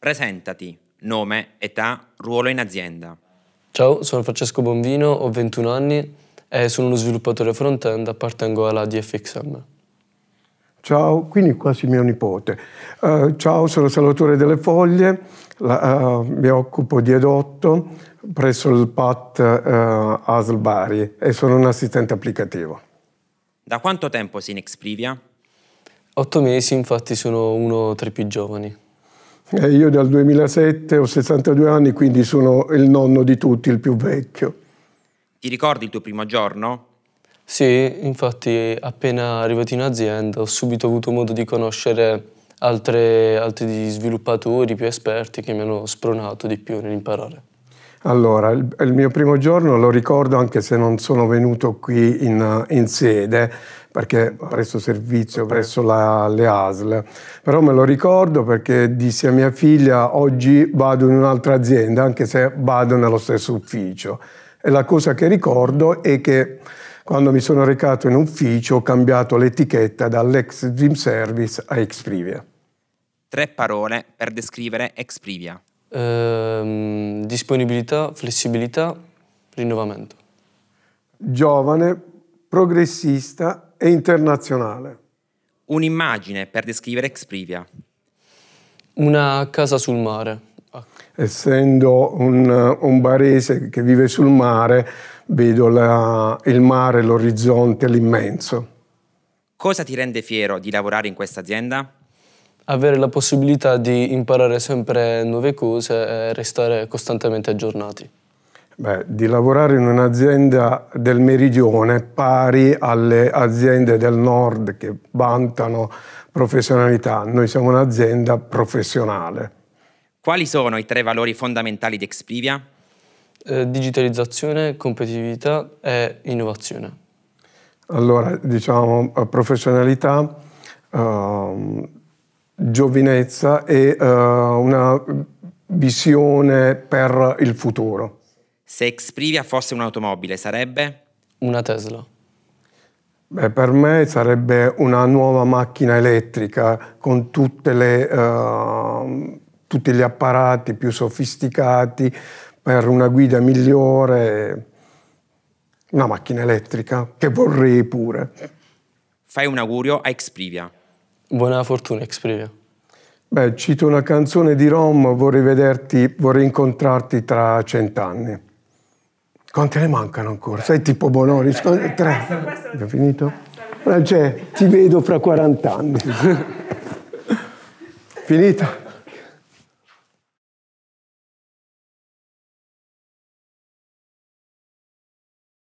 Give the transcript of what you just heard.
Presentati, nome, età, ruolo in azienda. Ciao, sono Francesco Bonvino, ho 21 anni e sono uno sviluppatore front-end, appartengo alla DFXM. Ciao, quindi quasi mio nipote. Uh, ciao, sono Salvatore delle Foglie, la, uh, mi occupo di adotto presso il PAT uh, eh, ASL Bari e sono un assistente applicativo. Da quanto tempo sei in Exprivia? Otto mesi, infatti sono uno tra i più giovani. Eh, io dal 2007 ho 62 anni, quindi sono il nonno di tutti, il più vecchio. Ti ricordi il tuo primo giorno? Sì, infatti appena arrivato in azienda ho subito avuto modo di conoscere altre, altri sviluppatori più esperti che mi hanno spronato di più nell'imparare. Allora, il, il, mio primo giorno lo ricordo anche se non sono venuto qui in, in sede, perché presso servizio, presso la, le ASL. Però me lo ricordo perché dissi a mia figlia oggi vado in un'altra azienda anche se vado nello stesso ufficio. E la cosa che ricordo è che quando mi sono recato in ufficio ho cambiato l'etichetta dall'ex Dream Service a Exprivia. Tre parole per descrivere Exprivia. Ehm, disponibilità, flessibilità, rinnovamento. Giovane, progressista e internazionale. Un'immagine per descrivere Exprivia. Una casa sul mare. Essendo un, un barese che vive sul mare, vedo la, il mare, l'orizzonte, l'immenso. Cosa ti rende fiero di lavorare in questa azienda? Avere la possibilità di imparare sempre nuove cose e restare costantemente aggiornati. Beh, di lavorare in un'azienda del meridione pari alle aziende del nord che vantano professionalità. Noi siamo un'azienda professionale. Quali sono i tre valori fondamentali di Expivia? Eh, digitalizzazione, competitività e innovazione. Allora, diciamo eh, professionalità, eh, giovinezza e eh, una visione per il futuro. Se Xprivia fosse un'automobile, sarebbe? Una Tesla. Beh, per me sarebbe una nuova macchina elettrica con le, uh, tutti gli apparati più sofisticati per una guida migliore. Una macchina elettrica che vorrei pure. Fai un augurio a Xprivia. Buona fortuna Xprivia. Beh, cito una canzone di Rom, vorrei vederti, vorrei incontrarti tra cent'anni. Quante ne mancano ancora? Sei tipo Bonori? Tre. Abbiamo finito? Eh, cioè, ti vedo fra 40 anni. Finita?